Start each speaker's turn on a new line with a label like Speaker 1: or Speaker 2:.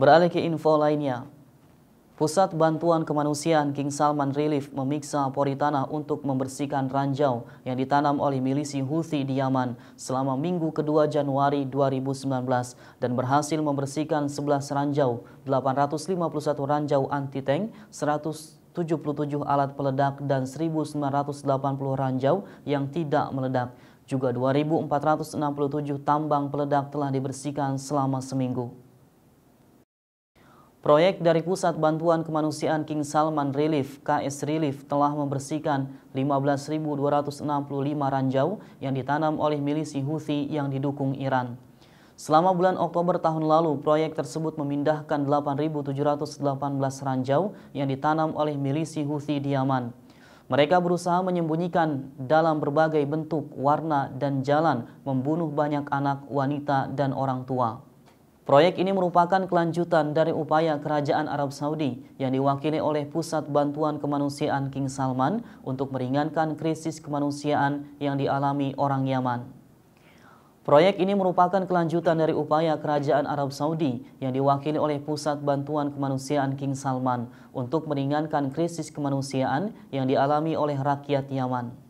Speaker 1: Beralih ke info lainnya. Pusat Bantuan Kemanusiaan King Salman Relief memiksa pori tanah untuk membersihkan ranjau yang ditanam oleh milisi Houthi di Yaman selama minggu kedua Januari 2019 dan berhasil membersihkan 11 ranjau, 851 ranjau anti tank, 177 alat peledak dan 1980 ranjau yang tidak meledak. Juga 2467 tambang peledak telah dibersihkan selama seminggu. Proyek dari Pusat Bantuan Kemanusiaan King Salman Relief KS Relief telah membersihkan 15.265 ranjau yang ditanam oleh milisi Houthi yang didukung Iran. Selama bulan Oktober tahun lalu, proyek tersebut memindahkan 8.718 ranjau yang ditanam oleh milisi Houthi di Yaman. Mereka berusaha menyembunyikan dalam berbagai bentuk, warna, dan jalan membunuh banyak anak, wanita, dan orang tua. Proyek ini merupakan kelanjutan dari upaya Kerajaan Arab Saudi yang diwakili oleh Pusat Bantuan Kemanusiaan King Salman untuk meringankan krisis kemanusiaan yang dialami orang Yaman. Proyek ini merupakan kelanjutan dari upaya Kerajaan Arab Saudi yang diwakili oleh Pusat Bantuan Kemanusiaan King Salman untuk meringankan krisis kemanusiaan yang dialami oleh rakyat Yaman.